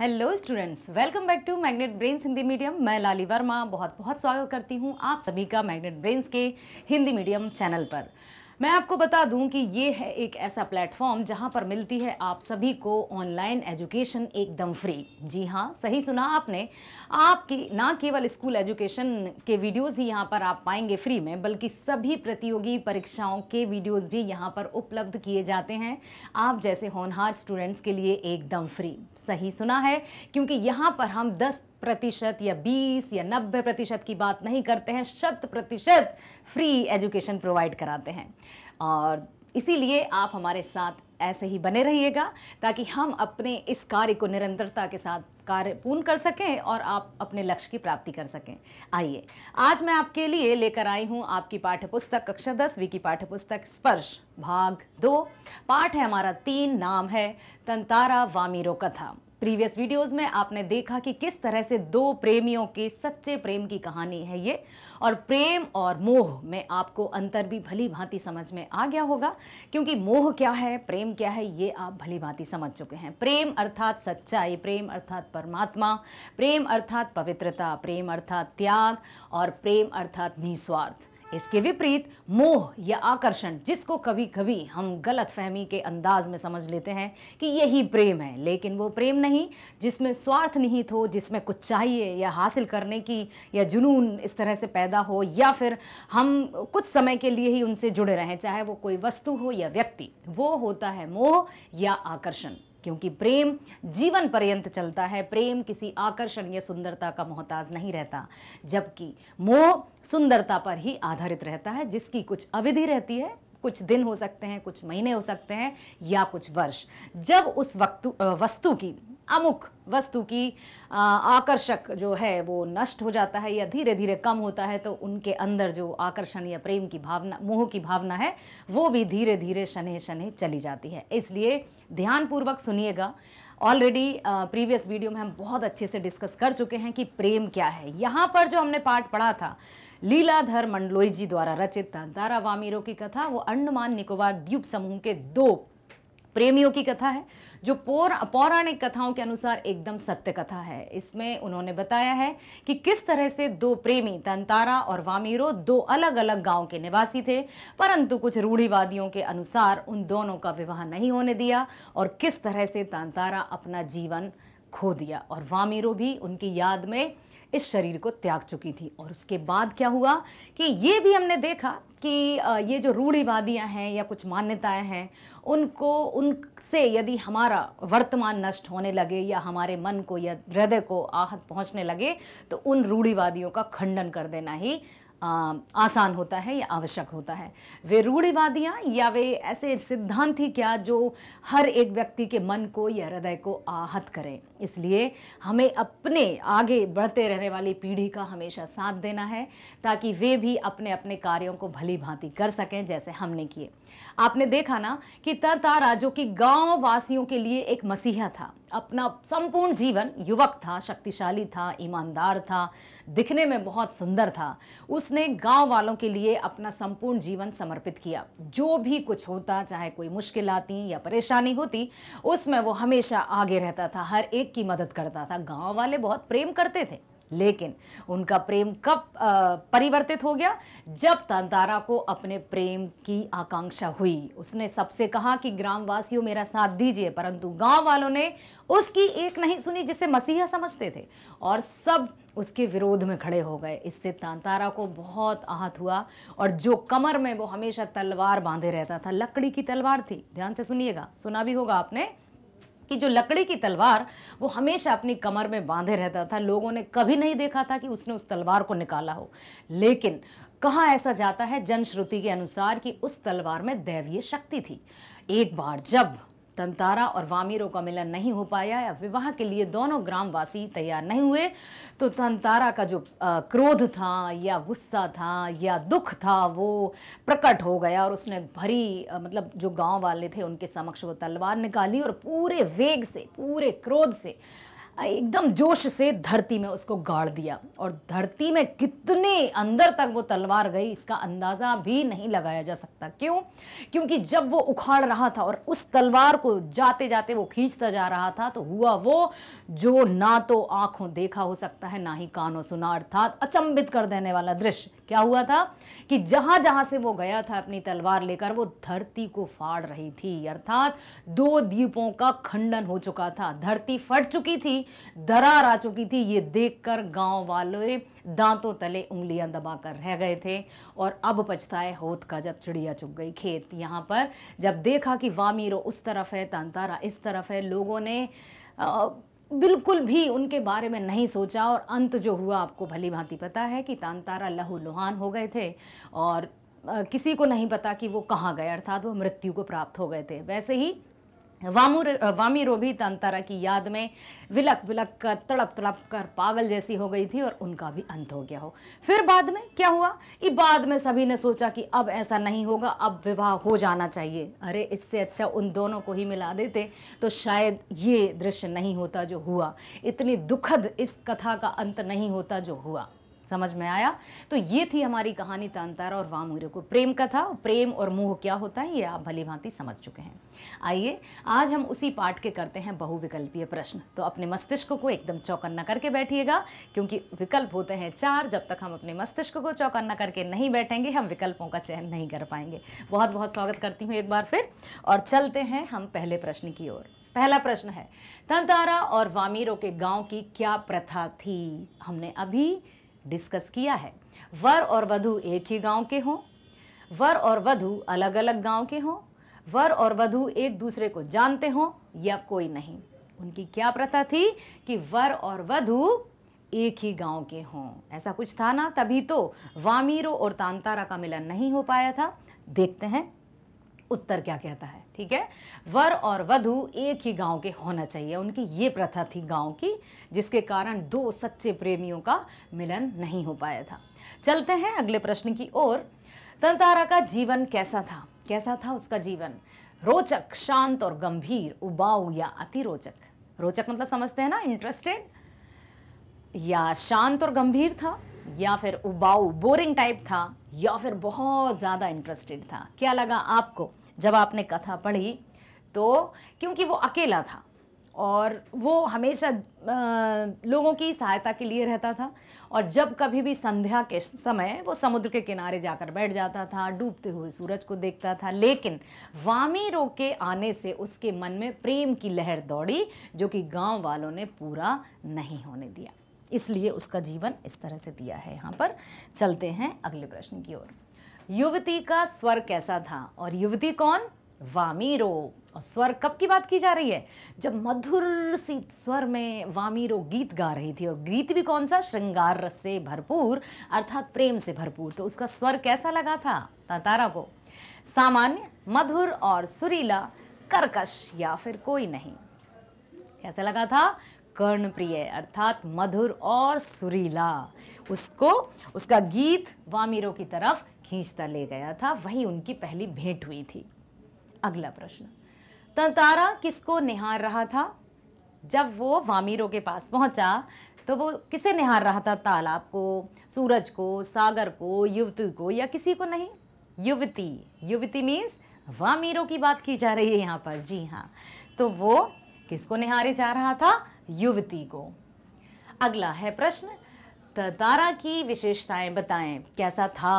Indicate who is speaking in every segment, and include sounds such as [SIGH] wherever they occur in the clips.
Speaker 1: Hello students welcome back to magnet brains Hindi medium मैं लाली वर्मा बहुत बहुत स्वागत करती हूँ आप सभी का मैग्नेट ब्रेन्स के हिंदी मीडियम चैनल पर मैं आपको बता दूं कि ये है एक ऐसा प्लेटफॉर्म जहां पर मिलती है आप सभी को ऑनलाइन एजुकेशन एकदम फ्री जी हाँ सही सुना आपने आपकी ना केवल स्कूल एजुकेशन के वीडियोस ही यहाँ पर आप पाएंगे फ्री में बल्कि सभी प्रतियोगी परीक्षाओं के वीडियोस भी यहाँ पर उपलब्ध किए जाते हैं आप जैसे होनहार स्टूडेंट्स के लिए एकदम फ्री सही सुना है क्योंकि यहाँ पर हम दस प्रतिशत या 20 या 90 प्रतिशत की बात नहीं करते हैं शत प्रतिशत फ्री एजुकेशन प्रोवाइड कराते हैं और इसीलिए आप हमारे साथ ऐसे ही बने रहिएगा ताकि हम अपने इस कार्य को निरंतरता के साथ कार्य पूर्ण कर सकें और आप अपने लक्ष्य की प्राप्ति कर सकें आइए आज मैं आपके लिए लेकर आई हूं आपकी पाठ्यपुस्तक कक्षा दसवीं की पाठ्यपुस्तक स्पर्श भाग दो पाठ है हमारा तीन नाम है तंतारा वामीरो कथा प्रीवियस वीडियोस में आपने देखा कि किस तरह से दो प्रेमियों के सच्चे प्रेम की कहानी है ये और प्रेम और मोह में आपको अंतर भी भली भांति समझ में आ गया होगा क्योंकि मोह क्या है प्रेम प्रेम क्या है ये आप भली भांति समझ चुके हैं प्रेम अर्थात सच्चाई प्रेम अर्थात परमात्मा प्रेम अर्थात पवित्रता प्रेम अर्थात त्याग और प्रेम अर्थात निस्वार्थ इसके विपरीत मोह या आकर्षण जिसको कभी कभी हम गलत फहमी के अंदाज में समझ लेते हैं कि यही प्रेम है लेकिन वो प्रेम नहीं जिसमें स्वार्थ निहित हो जिसमें कुछ चाहिए या हासिल करने की या जुनून इस तरह से पैदा हो या फिर हम कुछ समय के लिए ही उनसे जुड़े रहें चाहे वो कोई वस्तु हो या व्यक्ति वो होता है मोह या आकर्षण क्योंकि प्रेम जीवन पर्यंत चलता है प्रेम किसी आकर्षण या सुंदरता का मोहताज नहीं रहता जबकि मोह सुंदरता पर ही आधारित रहता है जिसकी कुछ अविधि रहती है कुछ दिन हो सकते हैं कुछ महीने हो सकते हैं या कुछ वर्ष जब उस वक्त वस्तु की अमुक वस्तु की आकर्षक जो है वो नष्ट हो जाता है या धीरे धीरे कम होता है तो उनके अंदर जो आकर्षण या प्रेम की भावना मोह की भावना है वो भी धीरे धीरे शनि शनि चली जाती है इसलिए ध्यानपूर्वक सुनिएगा ऑलरेडी प्रीवियस वीडियो में हम बहुत अच्छे से डिस्कस कर चुके हैं कि प्रेम क्या है यहाँ पर जो हमने पाठ पढ़ा था लीलाधर मंडलोई जी द्वारा रचित तांतारा वामीरों की कथा वो अंडमान निकोबार द्वीप समूह के दो प्रेमियों की कथा है जो पौर पौराणिक कथाओं के अनुसार एकदम सत्य कथा है इसमें उन्होंने बताया है कि किस तरह से दो प्रेमी तंतारा और वामीरो दो अलग अलग गांव के निवासी थे परंतु कुछ रूढ़िवादियों के अनुसार उन दोनों का विवाह नहीं होने दिया और किस तरह से तंतारा अपना जीवन खो दिया और वामीरो भी उनकी याद में इस शरीर को त्याग चुकी थी और उसके बाद क्या हुआ कि ये भी हमने देखा कि ये जो रूढ़िवादियाँ हैं या कुछ मान्यताएं हैं उनको उनसे यदि हमारा वर्तमान नष्ट होने लगे या हमारे मन को या हृदय को आहत पहुंचने लगे तो उन रूढ़िवादियों का खंडन कर देना ही आसान होता है या आवश्यक होता है वे रूढ़िवादियाँ या वे ऐसे सिद्धांत ही क्या जो हर एक व्यक्ति के मन को या हृदय को आहत करें इसलिए हमें अपने आगे बढ़ते रहने वाली पीढ़ी का हमेशा साथ देना है ताकि वे भी अपने अपने कार्यों को भली भांति कर सकें जैसे हमने किए आपने देखा ना कि तता राजो की गाँव वासियों के लिए एक मसीहा था अपना संपूर्ण जीवन युवक था शक्तिशाली था ईमानदार था दिखने में बहुत सुंदर था उसने गांव वालों के लिए अपना संपूर्ण जीवन समर्पित किया जो भी कुछ होता चाहे कोई मुश्किल आती या परेशानी होती उसमें वो हमेशा आगे रहता था हर एक की मदद करता था गांव वाले बहुत प्रेम करते थे लेकिन उनका प्रेम कब परिवर्तित हो गया जब तंतारा को अपने प्रेम की आकांक्षा हुई उसने सबसे कहा कि ग्रामवासियों मेरा साथ दीजिए परंतु गांव वालों ने उसकी एक नहीं सुनी जिसे मसीहा समझते थे और सब उसके विरोध में खड़े हो गए इससे तांतारा को बहुत आहत हुआ और जो कमर में वो हमेशा तलवार बांधे रहता था लकड़ी की तलवार थी ध्यान से सुनिएगा सुना भी होगा आपने कि जो लकड़ी की तलवार वो हमेशा अपनी कमर में बांधे रहता था लोगों ने कभी नहीं देखा था कि उसने उस तलवार को निकाला हो लेकिन कहाँ ऐसा जाता है जनश्रुति के अनुसार कि उस तलवार में दैवीय शक्ति थी एक बार जब तंतारा और वामीरों का मिलन नहीं हो पाया या विवाह के लिए दोनों ग्रामवासी तैयार नहीं हुए तो तंतारा का जो क्रोध था या गुस्सा था या दुख था वो प्रकट हो गया और उसने भरी मतलब जो गांव वाले थे उनके समक्ष वो तलवार निकाली और पूरे वेग से पूरे क्रोध से एकदम जोश से धरती में उसको गाड़ दिया और धरती में कितने अंदर तक वो तलवार गई इसका अंदाज़ा भी नहीं लगाया जा सकता क्यों क्योंकि जब वो उखाड़ रहा था और उस तलवार को जाते जाते वो खींचता जा रहा था तो हुआ वो जो ना तो आँखों देखा हो सकता है ना ही कानों सुना अर्थात अचंबित कर देने वाला दृश्य क्या हुआ था कि जहाँ जहाँ से वो गया था अपनी तलवार लेकर वो धरती को फाड़ रही थी अर्थात दो द्वीपों का खंडन हो चुका था धरती फट चुकी थी दरार आ चुकी थी ये देखकर गांव वाले दांतों तले उंगलियां दबाकर रह गए थे और अब पछताए होत का जब चिड़िया चुग गई खेत यहाँ पर जब देखा कि वामीरो उस तरफ है तांतारा इस तरफ है लोगों ने आ, बिल्कुल भी उनके बारे में नहीं सोचा और अंत जो हुआ आपको भली भांति पता है कि तांतारा लहू लुहान हो गए थे और किसी को नहीं पता कि वो कहाँ गए अर्थात वो मृत्यु को प्राप्त हो गए थे वैसे ही वामू वामी रोभी अंतरा की याद में विलक विलक कर तड़प तड़प कर पागल जैसी हो गई थी और उनका भी अंत हो गया हो फिर बाद में क्या हुआ कि बाद में सभी ने सोचा कि अब ऐसा नहीं होगा अब विवाह हो जाना चाहिए अरे इससे अच्छा उन दोनों को ही मिला देते तो शायद ये दृश्य नहीं होता जो हुआ इतनी दुखद इस कथा का अंत नहीं होता जो हुआ समझ में आया तो ये थी हमारी कहानी तांतारा और वामूर्य को प्रेम कथा प्रेम और मोह क्या होता है ये आप भली भांति समझ चुके हैं आइए आज हम उसी पाठ के करते हैं बहुविकल्पीय प्रश्न तो अपने मस्तिष्क को एकदम चौकन्ना करके बैठिएगा क्योंकि विकल्प होते हैं चार जब तक हम अपने मस्तिष्क को चौकन्ना करके नहीं बैठेंगे हम विकल्पों का चयन नहीं कर पाएंगे बहुत बहुत स्वागत करती हूँ एक बार फिर और चलते हैं हम पहले प्रश्न की ओर पहला प्रश्न है तंतारा और वामीरों के गांव की क्या प्रथा थी हमने अभी डिस्कस किया है वर और वधु एक ही गांव के हों वर और वधु अलग अलग गांव के हों वर और वधु एक दूसरे को जानते हों या कोई नहीं उनकी क्या प्रथा थी कि वर और वधु एक ही गांव के हों ऐसा कुछ था ना तभी तो वामीरो और तांतारा का मिलन नहीं हो पाया था देखते हैं उत्तर क्या कहता है ठीक है वर और वधु एक ही गांव के होना चाहिए उनकी ये प्रथा थी गांव की जिसके कारण दो सच्चे प्रेमियों का मिलन नहीं हो पाया था चलते हैं अगले प्रश्न की ओर तंतारा का जीवन कैसा था कैसा था उसका जीवन रोचक शांत और गंभीर उबाऊ या अतिरोचक रोचक मतलब समझते हैं ना इंटरेस्टेड या शांत और गंभीर था या फिर उबाऊ बोरिंग टाइप था या फिर बहुत ज़्यादा इंटरेस्टेड था क्या लगा आपको जब आपने कथा पढ़ी तो क्योंकि वो अकेला था और वो हमेशा लोगों की सहायता के लिए रहता था और जब कभी भी संध्या के समय वो समुद्र के किनारे जाकर बैठ जाता था डूबते हुए सूरज को देखता था लेकिन वामी रोग के आने से उसके मन में प्रेम की लहर दौड़ी जो कि गांव वालों ने पूरा नहीं होने दिया इसलिए उसका जीवन इस तरह से दिया है यहाँ पर चलते हैं अगले प्रश्न की ओर युवती का स्वर कैसा था और युवती कौन वामीरो और स्वर कब की बात की जा रही है जब मधुर सी स्वर में वामीरो गीत गा रही थी और गीत भी कौन सा श्रृंगार रस से भरपूर अर्थात प्रेम से भरपूर तो उसका स्वर कैसा लगा था तारा को सामान्य मधुर और सुरीला कर्कश या फिर कोई नहीं कैसा लगा था कर्णप्रिय अर्थात मधुर और सुरीला उसको उसका गीत वामीरो की तरफ खींचता ले गया था वही उनकी पहली भेंट हुई थी अगला प्रश्न तंतारा किसको निहार रहा था जब वो वामीरों के पास पहुंचा तो वो किसे निहार रहा था तालाब को सूरज को सागर को युवती को या किसी को नहीं युवती युवती मीन्स वामीरों की बात की जा रही है यहाँ पर जी हाँ तो वो किसको निहारे जा रहा था युवती को अगला है प्रश्न तारा की विशेषताएं बताएं कैसा था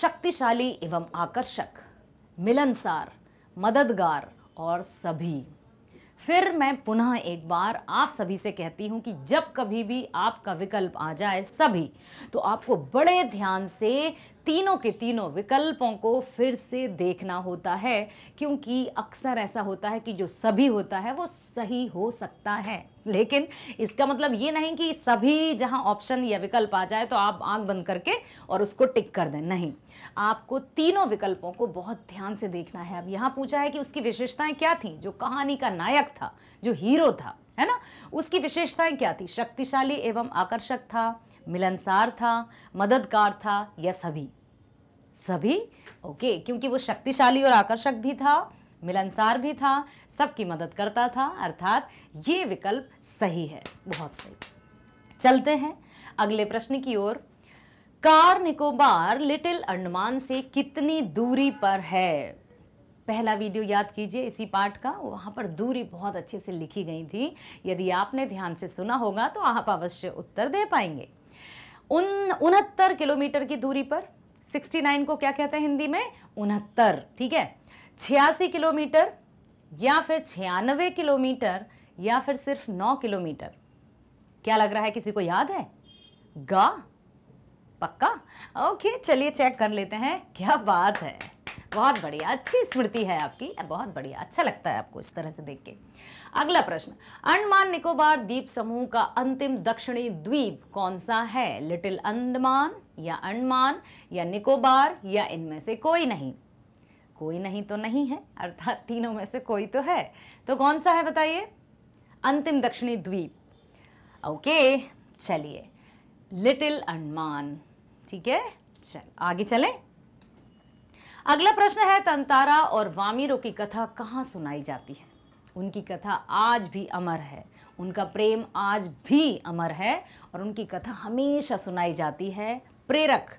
Speaker 1: शक्तिशाली एवं आकर्षक मिलनसार मददगार और सभी फिर मैं पुनः एक बार आप सभी से कहती हूँ कि जब कभी भी आपका विकल्प आ जाए सभी तो आपको बड़े ध्यान से तीनों के तीनों विकल्पों को फिर से देखना होता है क्योंकि अक्सर ऐसा होता है कि जो सभी होता है वो सही हो सकता है लेकिन इसका मतलब ये नहीं कि सभी जहां ऑप्शन या विकल्प आ जाए तो आप आंख बंद करके और उसको टिक कर दें नहीं आपको तीनों विकल्पों को बहुत ध्यान से देखना है अब यहाँ पूछा है कि उसकी विशेषताएं क्या थी जो कहानी का नायक था जो हीरो था है ना उसकी विशेषताएं क्या थी शक्तिशाली एवं आकर्षक था मिलनसार था मददगार था या सभी सभी ओके क्योंकि वो शक्तिशाली और आकर्षक भी था मिलनसार भी था सबकी मदद करता था अर्थात ये विकल्प सही है बहुत सही चलते हैं अगले प्रश्न की ओर कार निकोबार लिटिल अंडमान से कितनी दूरी पर है पहला वीडियो याद कीजिए इसी पार्ट का वहाँ पर दूरी बहुत अच्छे से लिखी गई थी यदि आपने ध्यान से सुना होगा तो आप अवश्य उत्तर दे पाएंगे उन उनहत्तर किलोमीटर की दूरी पर 69 को क्या कहते हैं हिंदी में उनहत्तर ठीक है छियासी किलोमीटर या फिर छियानवे किलोमीटर या फिर सिर्फ नौ किलोमीटर क्या लग रहा है किसी को याद है गा पक्का ओके चलिए चेक कर लेते हैं क्या बात है बहुत बढ़िया अच्छी स्मृति है आपकी बहुत बढ़िया अच्छा लगता है आपको इस तरह से देख के अगला प्रश्न अंडमान निकोबार द्वीप समूह का अंतिम दक्षिणी द्वीप कौन सा है लिटिल अंडमान या अंडमान या निकोबार या इनमें से कोई नहीं कोई नहीं तो नहीं है अर्थात तीनों में से कोई तो है तो कौन सा है बताइए अंतिम दक्षिणी द्वीप ओके चलिए लिटिल अंडमान ठीक है चल आगे चलें अगला प्रश्न है तंतारा और वामिरो की कथा कहाँ सुनाई जाती है उनकी कथा आज भी अमर है उनका प्रेम आज भी अमर है और उनकी कथा हमेशा सुनाई जाती है प्रेरक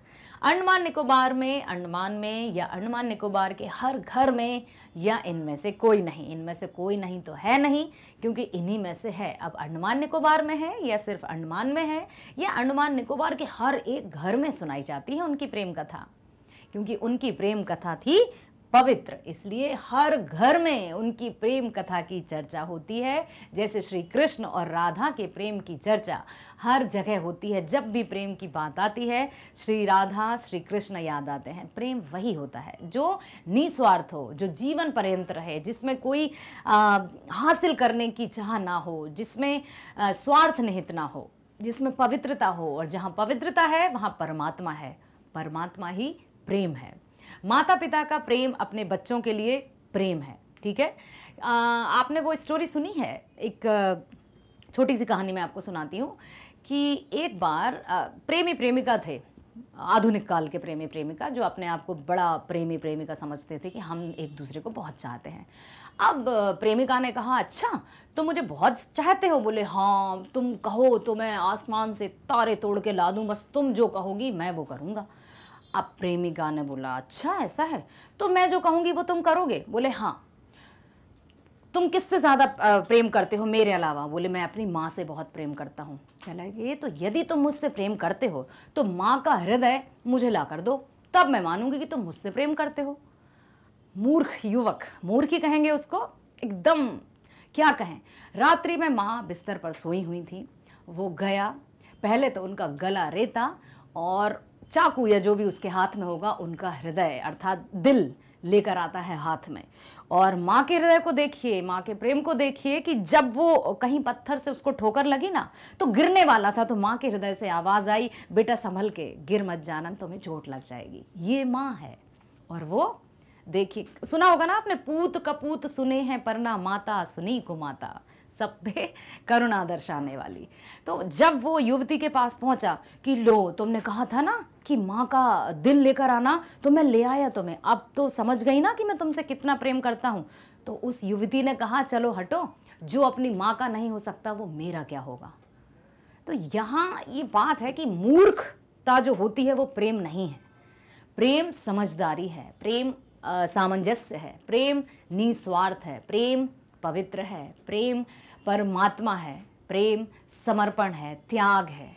Speaker 1: अंडमान निकोबार में अंडमान में या अंडमान निकोबार के हर घर में या इनमें से कोई नहीं इनमें से कोई नहीं तो है नहीं क्योंकि इन्हीं में से है अब अंडमान निकोबार में है या सिर्फ अंडमान में है या अंडमान निकोबार के हर एक घर में सुनाई जाती है उनकी प्रेम कथा क्योंकि उनकी प्रेम कथा थी पवित्र इसलिए हर घर में उनकी प्रेम कथा की चर्चा होती है जैसे श्री कृष्ण और राधा के प्रेम की चर्चा हर जगह होती है जब भी प्रेम की बात आती है श्री राधा श्री कृष्ण याद आते हैं प्रेम वही होता है जो निस्वार्थ हो जो जीवन पर्यंत रहे जिसमें कोई आ, हासिल करने की चाह ना हो जिसमें आ, स्वार्थ निहित ना हो जिसमें पवित्रता हो और जहाँ पवित्रता है वहाँ परमात्मा है परमात्मा ही प्रेम है माता पिता का प्रेम अपने बच्चों के लिए प्रेम है ठीक है आ, आपने वो स्टोरी सुनी है एक छोटी सी कहानी मैं आपको सुनाती हूँ कि एक बार प्रेमी प्रेमिका थे आधुनिक काल के प्रेमी प्रेमिका जो अपने आप को बड़ा प्रेमी प्रेमिका समझते थे कि हम एक दूसरे को बहुत चाहते हैं अब प्रेमिका ने कहा अच्छा तो मुझे बहुत चाहते हो बोले हाँ तुम कहो तो मैं आसमान से तारे तोड़ के ला दूँ बस तुम जो कहोगी मैं वो करूँगा अब प्रेमिका ने बोला अच्छा ऐसा है तो मैं जो कहूंगी वो तुम करोगे बोले हाँ तुम किससे ज़्यादा प्रेम करते हो मेरे अलावा बोले मैं अपनी माँ से बहुत प्रेम करता हूँ कहला ये तो यदि तुम मुझसे प्रेम करते हो तो माँ का हृदय मुझे ला कर दो तब मैं मानूंगी कि तुम मुझसे प्रेम करते हो मूर्ख युवक मूर्ख ही कहेंगे उसको एकदम क्या कहें रात्रि में माँ बिस्तर पर सोई हुई थी वो गया पहले तो उनका गला रेता और चाकू या जो भी उसके हाथ में होगा उनका हृदय अर्थात दिल लेकर आता है हाथ में और माँ के हृदय को देखिए माँ के प्रेम को देखिए कि जब वो कहीं पत्थर से उसको ठोकर लगी ना तो गिरने वाला था तो माँ के हृदय से आवाज़ आई बेटा संभल के गिर मत जाना तुम्हें चोट लग जाएगी ये माँ है और वो देखिए सुना होगा ना आपने पूत कपूत सुने हैं ना माता सुनी को माता सब पे करुणा दर्शाने वाली तो जब वो युवती के पास पहुंचा कि लो तुमने कहा था ना कि माँ का दिल लेकर आना तो मैं ले आया तुम्हें अब तो समझ गई ना कि मैं तुमसे कितना प्रेम करता हूँ तो उस युवती ने कहा चलो हटो जो अपनी माँ का नहीं हो सकता वो मेरा क्या होगा तो यहाँ ये बात है कि मूर्खता जो होती है वो प्रेम नहीं है प्रेम समझदारी है प्रेम सामंजस्य है प्रेम निस्वार्थ है प्रेम पवित्र है प्रेम परमात्मा है प्रेम समर्पण है त्याग है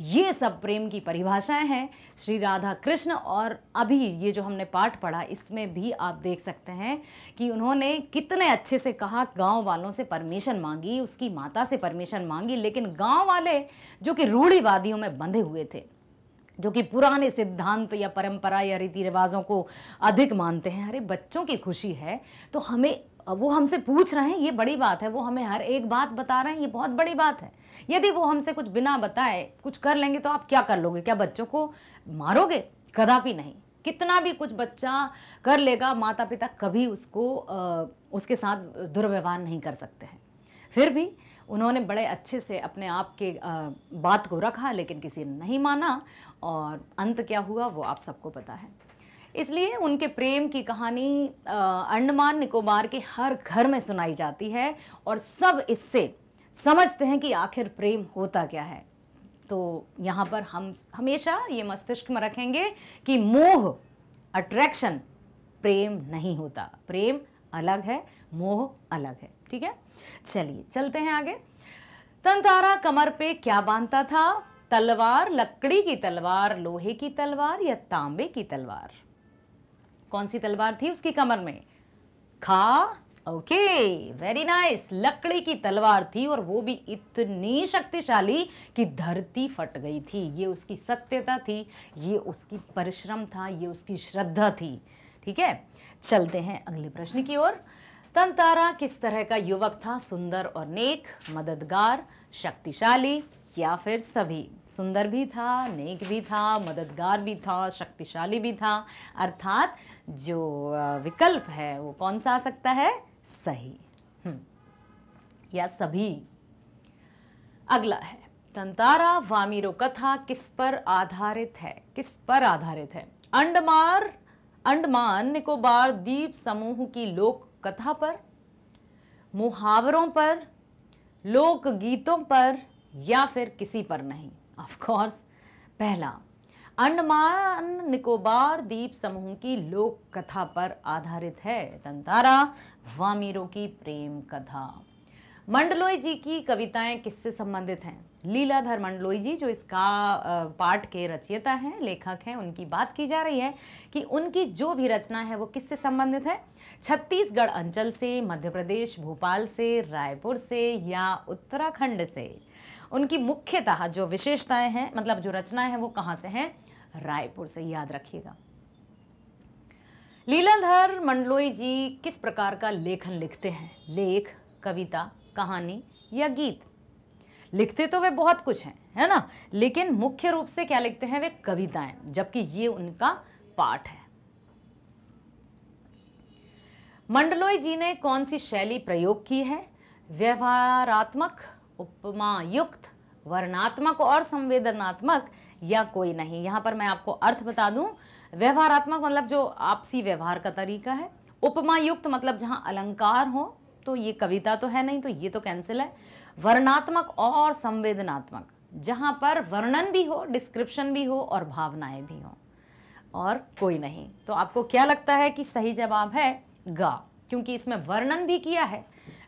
Speaker 1: ये सब प्रेम की परिभाषाएं हैं श्री राधा कृष्ण और अभी ये जो हमने पाठ पढ़ा इसमें भी आप देख सकते हैं कि उन्होंने कितने अच्छे से कहा गांव वालों से परमिशन मांगी उसकी माता से परमिशन मांगी लेकिन गांव वाले जो कि रूढ़ीवादियों में बंधे हुए थे जो कि पुराने सिद्धांत या परंपरा या रीति रिवाजों को अधिक मानते हैं अरे बच्चों की खुशी है तो हमें वो हमसे पूछ रहे हैं ये बड़ी बात है वो हमें हर एक बात बता रहे हैं ये बहुत बड़ी बात है यदि वो हमसे कुछ बिना बताए कुछ कर लेंगे तो आप क्या कर लोगे क्या बच्चों को मारोगे कदापि नहीं कितना भी कुछ बच्चा कर लेगा माता पिता कभी उसको आ, उसके साथ दुर्व्यवहार नहीं कर सकते हैं फिर भी उन्होंने बड़े अच्छे से अपने आप के बात को रखा लेकिन किसी ने नहीं माना और अंत क्या हुआ वो आप सबको पता है इसलिए उनके प्रेम की कहानी अंडमान निकोबार के हर घर में सुनाई जाती है और सब इससे समझते हैं कि आखिर प्रेम होता क्या है तो यहाँ पर हम हमेशा ये मस्तिष्क में रखेंगे कि मोह अट्रैक्शन प्रेम नहीं होता प्रेम अलग है मोह अलग है ठीक है चलिए चलते हैं आगे तंतारा कमर पे क्या बांधता था तलवार लकड़ी की तलवार लोहे की तलवार या तांबे की तलवार कौन सी तलवार थी उसकी कमर में खा ओके वेरी नाइस लकड़ी की तलवार थी और वो भी इतनी शक्तिशाली कि धरती फट गई थी ये उसकी सत्यता थी ये उसकी परिश्रम था ये उसकी श्रद्धा थी ठीक है चलते हैं अगले प्रश्न की ओर तंतारा किस तरह का युवक था सुंदर और नेक मददगार शक्तिशाली या फिर सभी सुंदर भी था नेक भी था मददगार भी था शक्तिशाली भी था अर्थात जो विकल्प है वो कौन सा आ सकता है सही हम्म। या सभी अगला है तंतारा वामीरो कथा किस पर आधारित है किस पर आधारित है अंडमान अंडमान निकोबार द्वीप समूह की लोक कथा पर मुहावरों पर लोक गीतों पर या फिर किसी पर नहीं कोर्स पहला अंडमान निकोबार द्वीप समूह की लोक कथा पर आधारित है तंतारा वामीरों की प्रेम कथा मंडलोई जी की कविताएं किससे संबंधित हैं लीलाधर मंडलोई जी जो इसका पाठ के रचयिता हैं लेखक हैं उनकी बात की जा रही है कि उनकी जो भी रचना है वो किससे संबंधित है छत्तीसगढ़ अंचल से मध्य प्रदेश भोपाल से रायपुर से या उत्तराखंड से उनकी मुख्यतः जो विशेषताएं हैं मतलब जो रचना है वो कहाँ से हैं रायपुर से याद रखिएगा लीलाधर मंडलोई जी किस प्रकार का लेखन लिखते हैं लेख कविता कहानी या गीत लिखते तो वे बहुत कुछ हैं है ना लेकिन मुख्य रूप से क्या लिखते हैं वे कविताएं जबकि ये उनका पाठ है मंडलोई जी ने कौन सी शैली प्रयोग की है व्यवहारात्मक उपमायुक्त वर्णात्मक और संवेदनात्मक या कोई नहीं यहां पर मैं आपको अर्थ बता दूं व्यवहारात्मक मतलब जो आपसी व्यवहार का तरीका है उपमायुक्त मतलब जहां अलंकार हो तो ये कविता तो है नहीं तो ये तो कैंसिल है वर्णात्मक और संवेदनात्मक जहाँ पर वर्णन भी हो डिस्क्रिप्शन भी हो और भावनाएं भी हो और कोई नहीं तो आपको क्या लगता है कि सही जवाब है गा क्योंकि इसमें वर्णन भी किया है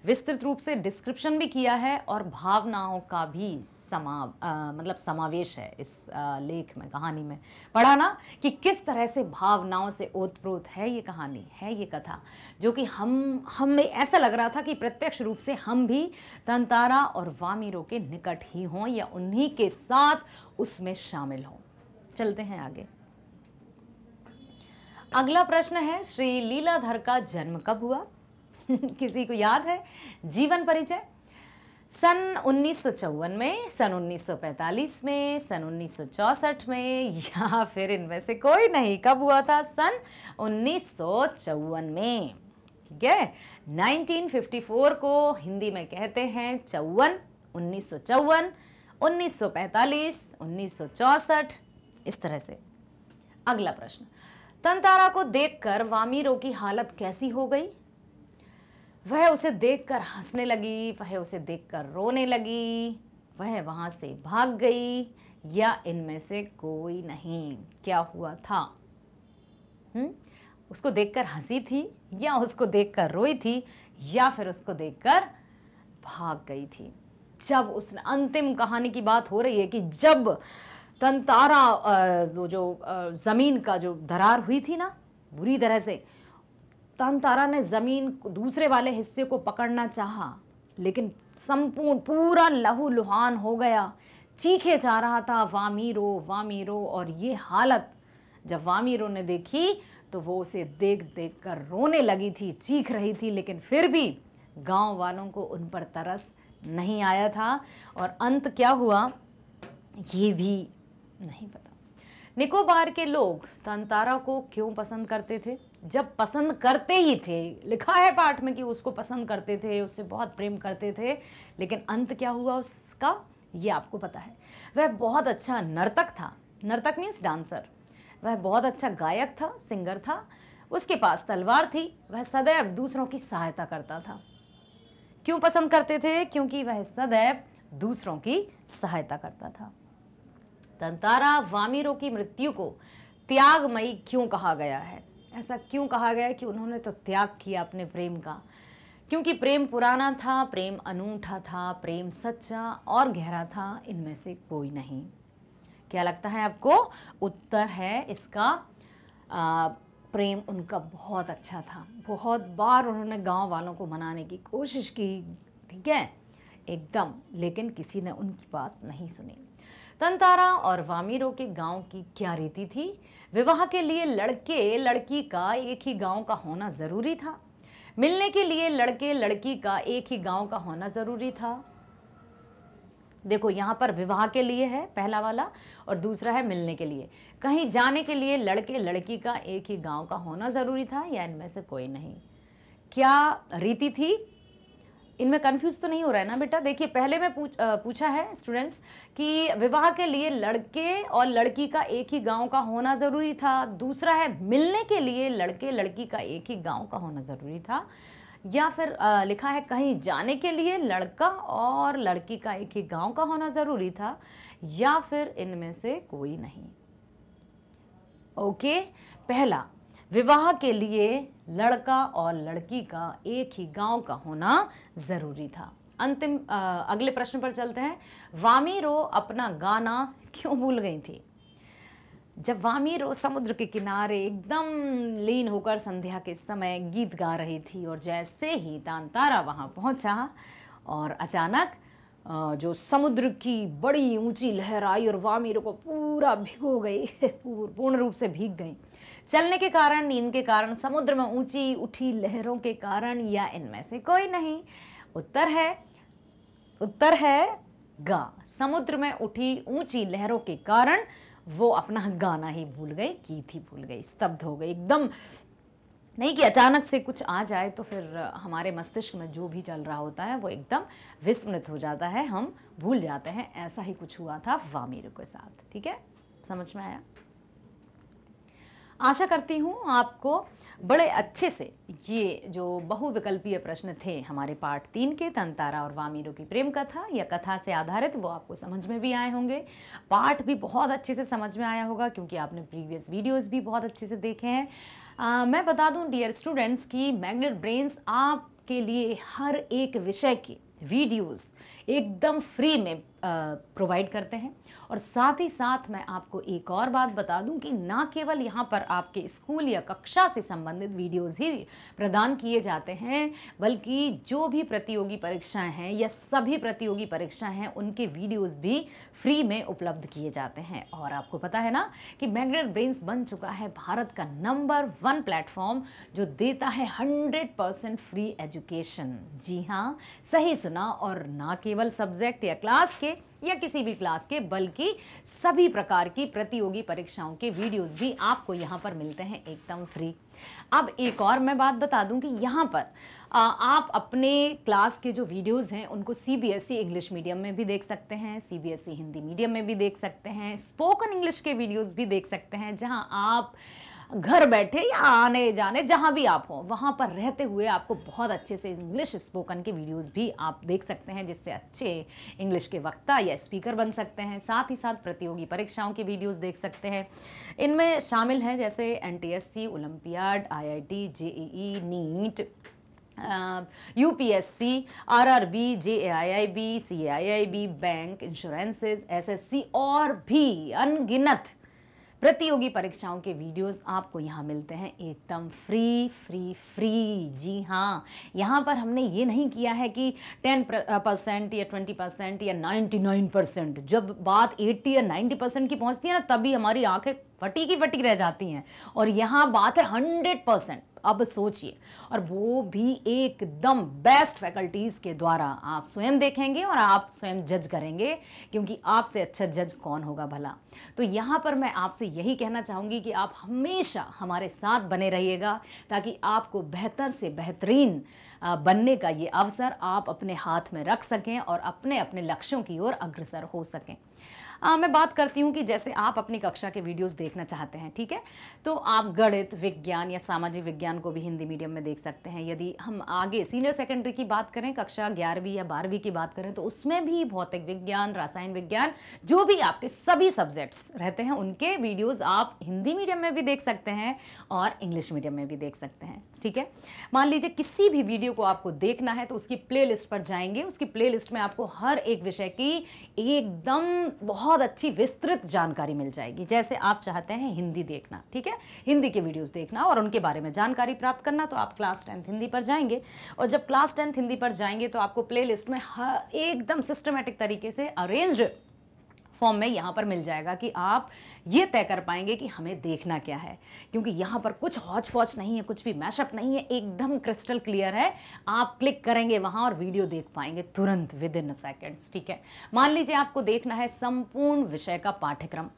Speaker 1: विस्तृत रूप से डिस्क्रिप्शन भी किया है और भावनाओं का भी समा आ, मतलब समावेश है इस आ, लेख में कहानी में पढ़ा ना कि किस तरह से भावनाओं से ओतप्रोत है ये कहानी है ये कथा जो कि हम हमें ऐसा लग रहा था कि प्रत्यक्ष रूप से हम भी तंतारा और वामीरो के निकट ही हों या उन्हीं के साथ उसमें शामिल हों चलते हैं आगे अगला प्रश्न है श्री लीलाधर का जन्म कब हुआ [LAUGHS] किसी को याद है जीवन परिचय सन उन्नीस में सन 1945 में सन 1964 में [LAUGHS] या फिर इनमें से कोई नहीं कब हुआ था सन उन्नीस में ठीक है 1954 को हिंदी में कहते हैं चौवन उन्नीस सौ चौवन उन्नीस उन्नीस सौ चौसठ इस तरह से अगला प्रश्न तंतारा को देखकर वामीरों की हालत कैसी हो गई वह उसे देखकर हंसने लगी वह उसे देखकर रोने लगी वह वहाँ से भाग गई या इनमें से कोई नहीं क्या हुआ था हुँ? हम्म? उसको देखकर हंसी थी या उसको देखकर रोई थी या फिर उसको देखकर भाग गई थी जब उस अंतिम कहानी की बात हो रही है कि जब तंतारा वो जो ज़मीन का जो दरार हुई थी ना बुरी तरह से तानतारा ने ज़मीन दूसरे वाले हिस्से को पकड़ना चाहा लेकिन संपूर्ण पूरा लहू लुहान हो गया चीखे जा रहा था वामीरो वामीरो और ये हालत जब वामीरो ने देखी तो वो उसे देख देख कर रोने लगी थी चीख रही थी लेकिन फिर भी गांव वालों को उन पर तरस नहीं आया था और अंत क्या हुआ ये भी नहीं पता निकोबार के लोग तंतारा को क्यों पसंद करते थे जब पसंद करते ही थे लिखा है पाठ में कि उसको पसंद करते थे उससे बहुत प्रेम करते थे लेकिन अंत क्या हुआ उसका ये आपको पता है वह बहुत अच्छा नर्तक था नर्तक मीन्स डांसर वह बहुत अच्छा गायक था सिंगर था उसके पास तलवार थी वह सदैव दूसरों की सहायता करता था क्यों पसंद करते थे क्योंकि वह सदैव दूसरों की सहायता करता था दंतारा वामिरो की मृत्यु को त्यागमयी क्यों कहा गया है ऐसा क्यों कहा गया कि उन्होंने तो त्याग किया अपने प्रेम का क्योंकि प्रेम पुराना था प्रेम अनूठा था प्रेम सच्चा और गहरा था इनमें से कोई नहीं क्या लगता है आपको उत्तर है इसका आ, प्रेम उनका बहुत अच्छा था बहुत बार उन्होंने गांव वालों को मनाने की कोशिश की ठीक है एकदम लेकिन किसी ने उनकी बात नहीं सुनी तंतारा और वामीरों के गांव की क्या रीति थी विवाह के लिए लड़के लड़की का एक ही गांव का होना ज़रूरी था मिलने के लिए लड़के लड़की का एक ही गांव का होना ज़रूरी था देखो यहाँ पर विवाह के लिए है पहला वाला और दूसरा है मिलने के लिए कहीं जाने के लिए लड़के लड़की का एक ही गांव का होना ज़रूरी था या इनमें से कोई नहीं क्या रीति थी इनमें कन्फ्यूज तो नहीं हो रहा है ना बेटा देखिए पहले मैं पूछ, आ, पूछा है स्टूडेंट्स कि विवाह के लिए लड़के और लड़की का एक ही गांव का होना ज़रूरी था दूसरा है मिलने के लिए लड़के लड़की का एक ही गांव का होना ज़रूरी था या फिर आ, लिखा है कहीं जाने के लिए लड़का और लड़की का एक ही गाँव का होना ज़रूरी था या फिर इनमें से कोई नहीं ओके पहला विवाह के लिए लड़का और लड़की का एक ही गांव का होना ज़रूरी था अंतिम अगले प्रश्न पर चलते हैं वामी रो अपना गाना क्यों भूल गई थी जब वामी रो समुद्र के किनारे एकदम लीन होकर संध्या के समय गीत गा रही थी और जैसे ही तांतारा वहाँ पहुँचा और अचानक जो समुद्र की बड़ी ऊंची लहर आई और वाह मेरे को पूरा भिगो गई [LAUGHS] पूर्ण रूप से भीग गई चलने के कारण नींद के कारण समुद्र में ऊंची उठी लहरों के कारण या इनमें से कोई नहीं उत्तर है उत्तर है गा समुद्र में उठी ऊंची लहरों के कारण वो अपना गाना ही भूल गई की थी भूल गई स्तब्ध हो गई एकदम नहीं कि अचानक से कुछ आ जाए तो फिर हमारे मस्तिष्क में जो भी चल रहा होता है वो एकदम विस्मृत हो जाता है हम भूल जाते हैं ऐसा ही कुछ हुआ था वामीर के साथ ठीक है समझ में आया आशा करती हूँ आपको बड़े अच्छे से ये जो बहुविकल्पीय प्रश्न थे हमारे पार्ट तीन के तंतारा और वामीरों की प्रेम कथा या कथा से आधारित वो आपको समझ में भी आए होंगे पार्ट भी बहुत अच्छे से समझ में आया होगा क्योंकि आपने प्रीवियस वीडियोस भी बहुत अच्छे से देखे हैं आ, मैं बता दूं डियर स्टूडेंट्स कि मैग्नेट ब्रेन्स आपके लिए हर एक विषय के वीडियोज़ एकदम फ्री में प्रोवाइड करते हैं और साथ ही साथ मैं आपको एक और बात बता दूं कि ना केवल यहाँ पर आपके स्कूल या कक्षा से संबंधित वीडियोस ही प्रदान किए जाते हैं बल्कि जो भी प्रतियोगी परीक्षाएं हैं या सभी प्रतियोगी परीक्षाएं हैं उनके वीडियोस भी फ्री में उपलब्ध किए जाते हैं और आपको पता है ना कि मैग्नेट ब्रेन्स बन चुका है भारत का नंबर वन प्लेटफॉर्म जो देता है हंड्रेड परसेंट फ्री एजुकेशन जी हाँ सही सुना और ना केवल सब्जेक्ट या क्लास के या किसी भी क्लास के बल्कि सभी प्रकार की प्रतियोगी परीक्षाओं के वीडियोस भी आपको यहां पर मिलते हैं एकदम फ्री अब एक और मैं बात बता दूं कि यहां पर आप अपने क्लास के जो वीडियोस हैं उनको C B S E English medium में भी देख सकते हैं C B S E Hindi medium में भी देख सकते हैं स्पोकन इंग्लिश के वीडियोज भी देख सकते हैं जहाँ आप घर बैठे या आने जाने जहाँ भी आप हों वहाँ पर रहते हुए आपको बहुत अच्छे से इंग्लिश स्पोकन के वीडियोस भी आप देख सकते हैं जिससे अच्छे इंग्लिश के वक्ता या स्पीकर बन सकते हैं साथ ही साथ प्रतियोगी परीक्षाओं के वीडियोस देख सकते हैं इनमें शामिल हैं जैसे N T olympiad IIT JEE NEET U P S C R R B J A I I B C I I B bank insurances S S C और भी अनगिनत प्रतियोगी परीक्षाओं के वीडियोस आपको यहाँ मिलते हैं एकदम फ्री फ्री फ्री जी हाँ यहाँ पर हमने ये नहीं किया है कि 10 परसेंट या 20 परसेंट या 99 परसेंट जब बात 80 या 90 परसेंट की पहुँचती है ना तभी हमारी आंखें फटी की फटी रह जाती हैं और यहाँ बात है हंड्रेड परसेंट अब सोचिए और वो भी एकदम बेस्ट फैकल्टीज़ के द्वारा आप स्वयं देखेंगे और आप स्वयं जज करेंगे क्योंकि आपसे अच्छा जज कौन होगा भला तो यहाँ पर मैं आपसे यही कहना चाहूँगी कि आप हमेशा हमारे साथ बने रहिएगा ताकि आपको बेहतर से बेहतरीन बनने का ये अवसर आप अपने हाथ में रख सकें और अपने अपने लक्ष्यों की ओर अग्रसर हो सकें आ, मैं बात करती हूँ कि जैसे आप अपनी कक्षा के वीडियोस देखना चाहते हैं ठीक है तो आप गणित विज्ञान या सामाजिक विज्ञान को भी हिंदी मीडियम में देख सकते हैं यदि हम आगे सीनियर सेकेंडरी की बात करें कक्षा ग्यारहवीं या बारहवीं की बात करें तो उसमें भी भौतिक विज्ञान रासायन विज्ञान जो भी आपके सभी सब्जेक्ट्स रहते हैं उनके वीडियोज़ आप हिंदी मीडियम में भी देख सकते हैं और इंग्लिश मीडियम में भी देख सकते हैं ठीक है मान लीजिए किसी भी वीडियो को आपको देखना है तो उसकी प्ले पर जाएंगे उसकी प्ले में आपको हर एक विषय की एकदम बहुत बहुत अच्छी विस्तृत जानकारी मिल जाएगी जैसे आप चाहते हैं हिंदी देखना ठीक है हिंदी के वीडियोस देखना और उनके बारे में जानकारी प्राप्त करना तो आप क्लास टेंथ हिंदी पर जाएंगे और जब क्लास टेंथ हिंदी पर जाएंगे तो आपको प्लेलिस्ट में हर एकदम सिस्टमेटिक तरीके से अरेंज्ड फॉर्म में यहाँ पर मिल जाएगा कि आप ये तय कर पाएंगे कि हमें देखना क्या है क्योंकि यहाँ पर कुछ हॉच पॉच नहीं है कुछ भी मैशअप नहीं है एकदम क्रिस्टल क्लियर है आप क्लिक करेंगे वहाँ और वीडियो देख पाएंगे तुरंत विद इन सेकेंड्स ठीक है मान लीजिए आपको देखना है संपूर्ण विषय का पाठ्यक्रम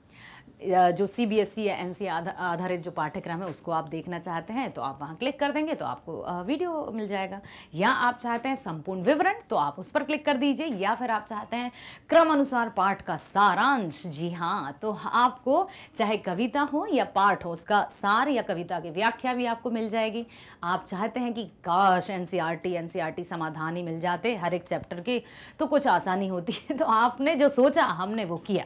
Speaker 1: जो सी बी एस ई या एन सी आधारित जो पाठ्यक्रम है उसको आप देखना चाहते हैं तो आप वहाँ क्लिक कर देंगे तो आपको वीडियो मिल जाएगा या आप चाहते हैं संपूर्ण विवरण तो आप उस पर क्लिक कर दीजिए या फिर आप चाहते हैं क्रम अनुसार पाठ का सारांश जी हाँ तो आपको चाहे कविता हो या पाठ हो उसका सार या कविता की व्याख्या भी आपको मिल जाएगी आप चाहते हैं कि काश N C R T N C R T समाधान ही मिल जाते हर एक चैप्टर के तो कुछ आसानी होती है [LAUGHS] तो आपने जो सोचा हमने वो किया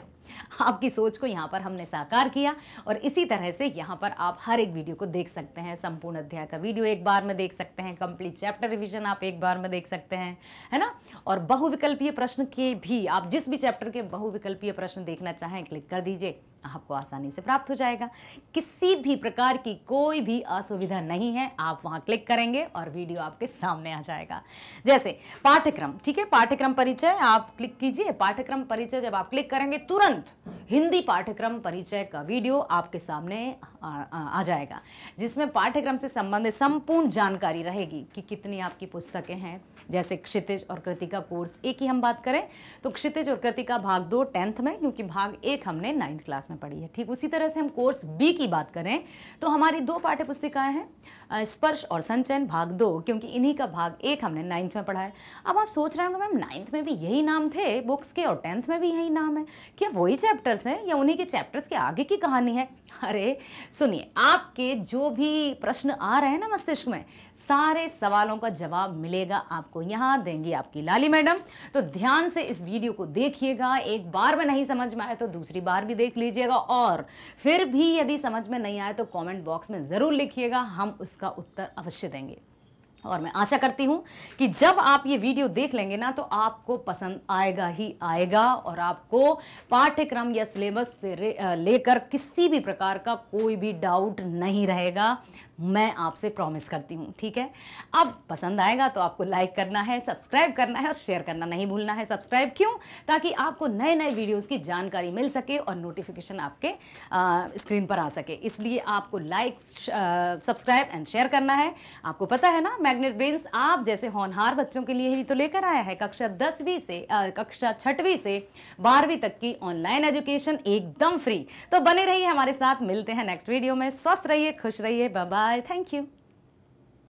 Speaker 1: आपकी सोच को यहाँ पर हमने साकार किया और इसी तरह से यहाँ पर आप हर एक वीडियो को देख सकते हैं संपूर्ण अध्याय का वीडियो एक बार में देख सकते हैं कंप्लीट चैप्टर रिविजन आप एक बार में देख सकते हैं है ना और बहुविकल्पीय प्रश्न के भी आप जिस भी चैप्टर के बहुविकल्पीय प्रश्न देखना चाहें क्लिक कर दीजिए आपको आसानी से प्राप्त हो जाएगा किसी भी प्रकार की कोई भी असुविधा नहीं है आप वहां क्लिक करेंगे और वीडियो आपके सामने आ जाएगा जैसे पाठ्यक्रम ठीक है पाठ्यक्रम परिचय आप क्लिक कीजिए पाठ्यक्रम परिचय जब आप क्लिक करेंगे तुरंत हिंदी पाठ्यक्रम परिचय का वीडियो आपके सामने आ, आ, आ जाएगा जिसमें पाठ्यक्रम से संबंधित संपूर्ण जानकारी रहेगी कि कितनी आपकी पुस्तकें हैं जैसे क्षितिज और कृतिका कोर्स एक ही हम बात करें तो क्षितिज और कृतिका भाग दो टेंथ में क्योंकि भाग एक हमने नाइन्थ क्लास में में पढ़ी है ठीक उसी तरह से हम कोर्स बी की बात करें तो हमारी दो पाठ्य पुस्तिकाएँ हैं स्पर्श और संचयन भाग दो क्योंकि इन्हीं का भाग एक हमने नाइन्थ में पढ़ा है अब आप सोच रहे होंगे मैम नाइन्थ में भी यही नाम थे बुक्स के और टेंथ में भी यही नाम है क्या वही चैप्टर्स हैं या उन्हीं के चैप्टर्स के आगे की कहानी है अरे सुनिए आपके जो भी प्रश्न आ रहे हैं ना मस्तिष्क में सारे सवालों का जवाब मिलेगा आपको यहाँ देंगी आपकी लाली मैडम तो ध्यान से इस वीडियो को देखिएगा एक बार में नहीं समझ में आया तो दूसरी बार भी देख लीजिए कीजिएगा और फिर भी यदि समझ में नहीं आए तो कमेंट बॉक्स में ज़रूर लिखिएगा हम उसका उत्तर अवश्य देंगे और मैं आशा करती हूं कि जब आप ये वीडियो देख लेंगे ना तो आपको पसंद आएगा ही आएगा और आपको पाठ्यक्रम या सिलेबस से लेकर किसी भी प्रकार का कोई भी डाउट नहीं रहेगा मैं आपसे प्रॉमिस करती हूं ठीक है अब पसंद आएगा तो आपको लाइक करना है सब्सक्राइब करना है और शेयर करना नहीं भूलना है सब्सक्राइब क्यों ताकि आपको नए नए वीडियोज़ की जानकारी मिल सके और नोटिफिकेशन आपके स्क्रीन पर आ सके इसलिए आपको लाइक सब्सक्राइब एंड शेयर करना है आपको पता है ना मैं मैग्नेट ब्रेन्स आप जैसे होनहार बच्चों के लिए ही तो लेकर आया है कक्षा दसवीं से आ, कक्षा छठवीं से बारहवीं तक की ऑनलाइन एजुकेशन एकदम फ्री तो बने रहिए हमारे साथ मिलते हैं नेक्स्ट वीडियो में स्वस्थ रहिए खुश रहिए बाय थैंक यू